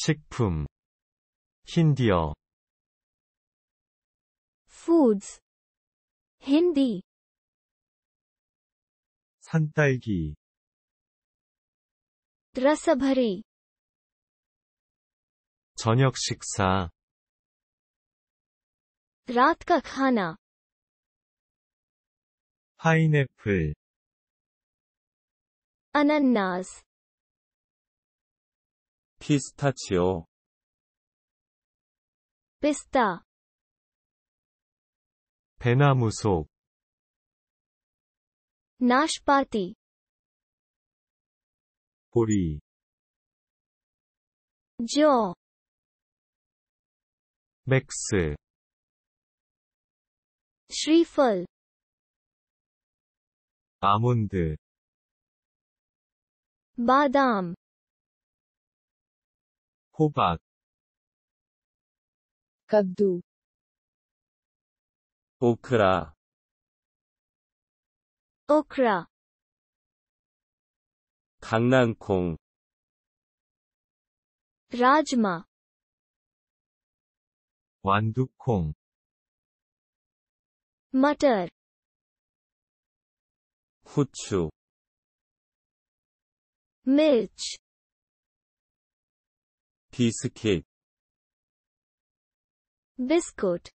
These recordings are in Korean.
식품 힌디어 foods 힌디 산딸기 드라사바리 저녁 식사 रात का 파인애플 अ न न ् 피스타치오 pista 배나무 속 nashpati 보리 jo 맥스 श्रीफल 아몬드 बादाम 호박 कद्दू 오크라 okra, 강낭콩 rajma, 완두콩 matar, 후추 mirch, 디스킷 biscuit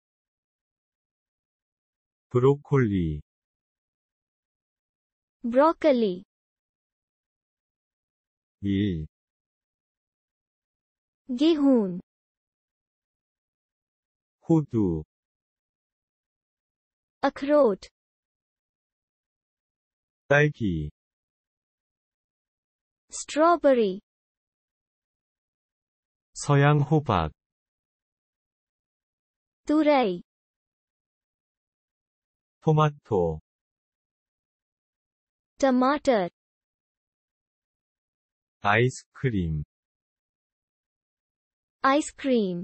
브로콜리 broccoli 일 gehun 호두 Akrot. 딸기 strawberry 서양 호박 뚜레이 토마토 tomato 아이스크림 ice cream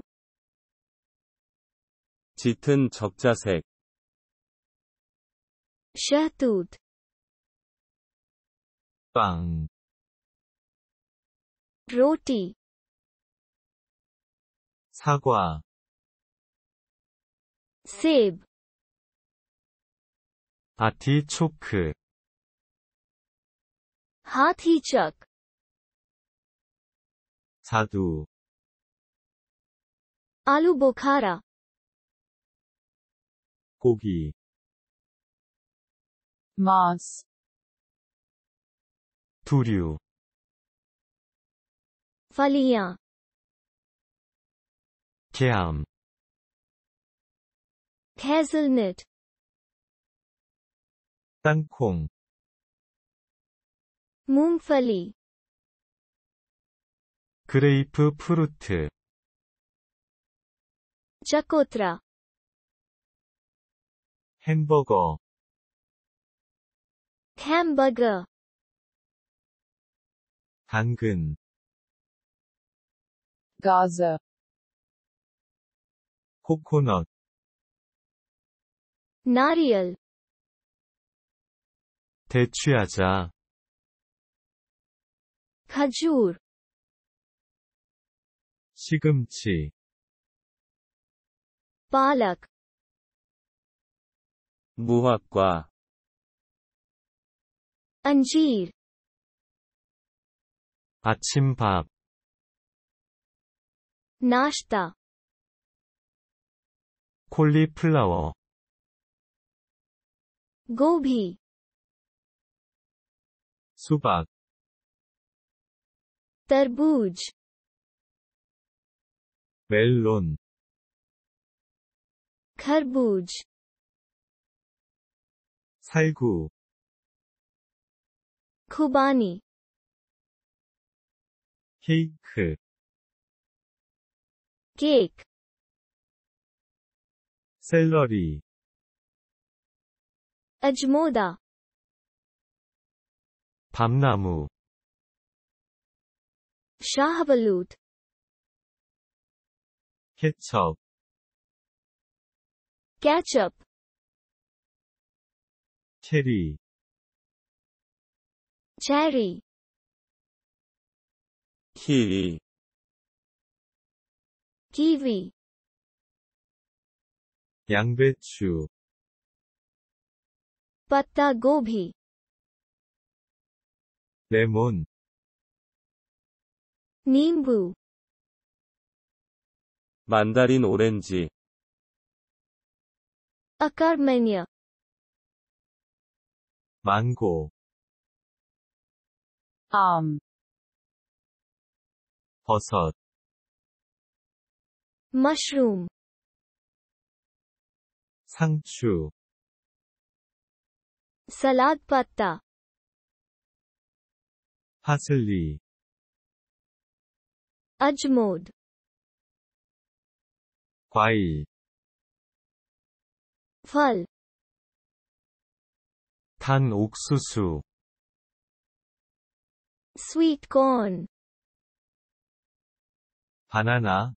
짙은 적자색 شهتوت 빵 roti 사과 세브 아티초크 하티척 자두 알루 보카라 고기 마스 두류 फ 리ि Kern. Hazelnut. Dankung. Mungfali. Grape fruit. Chakotra. Hamburger. Hamburger. 당근. Gaza. 코코넛 나리얼 대추하자 가주울 시금치 प ा 무화과 अ ं 아침밥 나시 श 콜리플라워 고비 수박 त 부 ब 멜론 ख र ब ू 살구 쿠바니 ा न ी 케이크 케이크 Celery. Ajmoda. 밤나무. Shahbalut. Ketchup. Ketchup. Cherry. Cherry. Kiwi. Kiwi. 양배추 पत्ता गोभी 레몬 नींबू 만다린 오렌지 अकर्मण्य 망고 आम 버섯 मशरूम 상추 salad patta 파슬리 ajmod 과일 फल 단 옥수수 sweet corn 바나나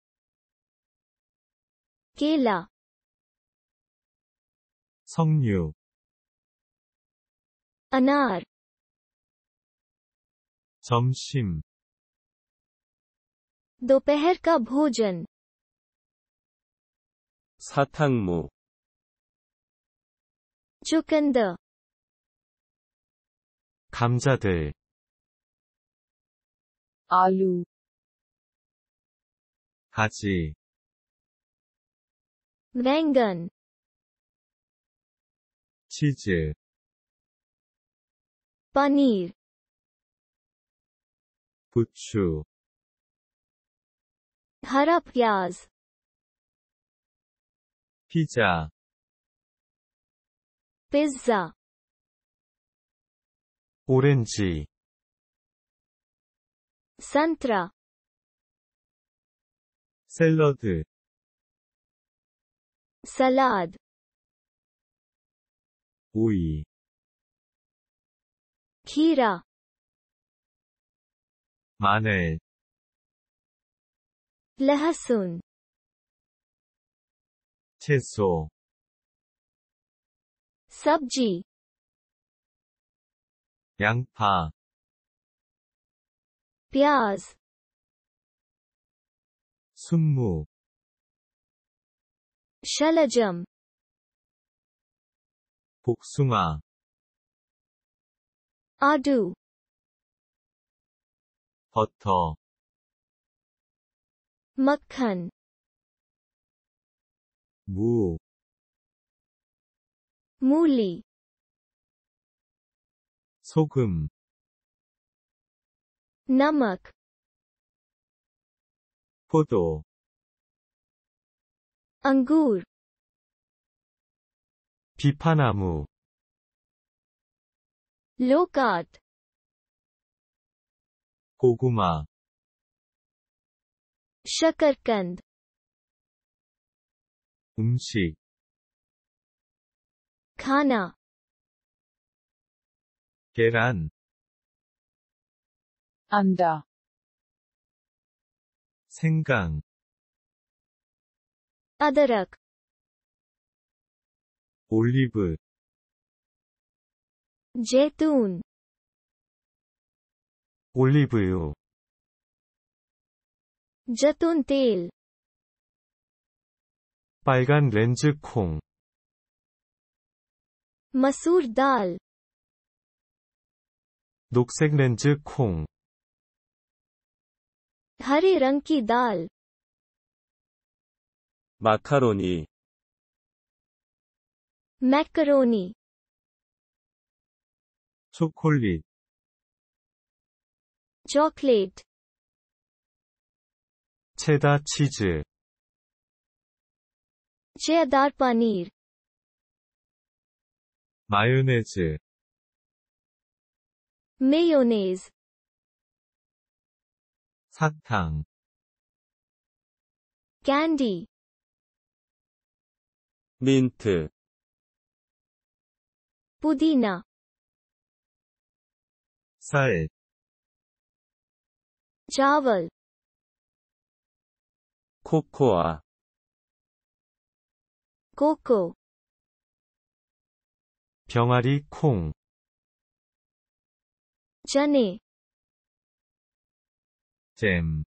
Kela. 석류 अनार 점심 दोपहर का भोजन 사탕무 चुकंद 감자들 आलू 가지 बैंगन 치즈 पनीर 부추 हरा प्याज 피자 पिज्जा 오렌지 संतरा 샐러드 सलाद 오이 길어 마늘 لهسون 채소 سبزي 양파 प्याज 순무 شلجم 복숭아 아두 버터 막칸 무무리 소금 나막 포도 앙굴 비파나무 Lokat 고구마 Shakarkand 음식 Khana 계란 Anda 생강 Adarak 올리브 제툰 올리브유 제 त ू일 빨간 렌즈 콩 마술 달 녹색 렌즈 콩 하리 랑키 달 마카로니 macaroni 초콜릿 chocolate 체다 치즈 cheddar paneer 마요네즈 mayonnaise 사탕 candy 민트 प 디나살 न ा 코코아 코코 병아리 콩 자네 잼잼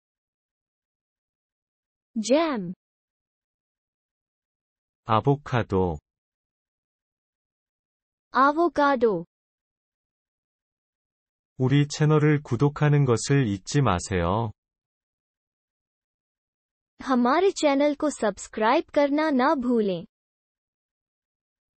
아보카도 avocado 우리 채널을 구독하는 것을 잊지 마세요. हमारे चैनल को सब्सक्राइब करना ना भूलें